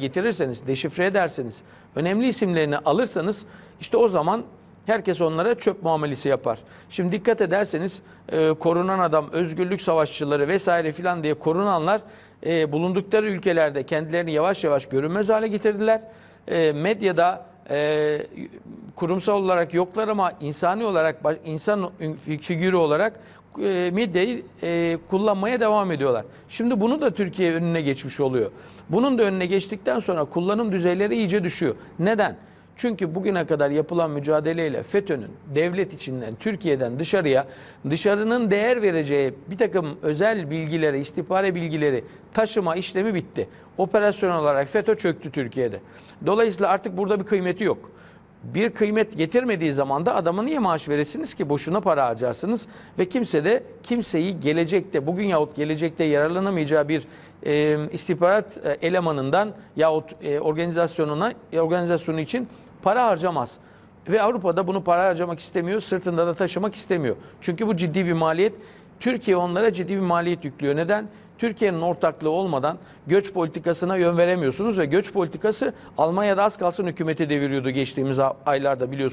getirirseniz, deşifre ederseniz, önemli isimlerini alırsanız işte o zaman herkes onlara çöp muamelesi yapar. Şimdi dikkat ederseniz e, korunan adam, özgürlük savaşçıları vesaire filan diye korunanlar e, bulundukları ülkelerde kendilerini yavaş yavaş görünmez hale getirdiler. E, medyada e, kurumsal olarak yoklar ama insani olarak insan figürü olarak e, midyeyi e, kullanmaya devam ediyorlar. Şimdi bunu da Türkiye önüne geçmiş oluyor. Bunun da önüne geçtikten sonra kullanım düzeyleri iyice düşüyor. Neden? Çünkü bugüne kadar yapılan mücadeleyle FETÖ'nün devlet içinden, Türkiye'den dışarıya, dışarının değer vereceği bir takım özel bilgileri istihbare bilgileri taşıma işlemi bitti. Operasyon olarak FETÖ çöktü Türkiye'de. Dolayısıyla artık burada bir kıymeti yok bir kıymet getirmediği zaman da adama niye maaş veresiniz ki? Boşuna para harcarsınız ve kimse de kimseyi gelecekte, bugün yahut gelecekte yararlanamayacağı bir e, istihbarat elemanından yahut e, organizasyonuna organizasyonu için para harcamaz. Ve Avrupa'da bunu para harcamak istemiyor, sırtında da taşımak istemiyor. Çünkü bu ciddi bir maliyet. Türkiye onlara ciddi bir maliyet yüklüyor. Neden? Türkiye'nin ortaklığı olmadan göç politikasına yön veremiyorsunuz ve göç politikası Almanya'da az kalsın hükümeti deviriyordu geçtiğimiz aylarda biliyorsunuz.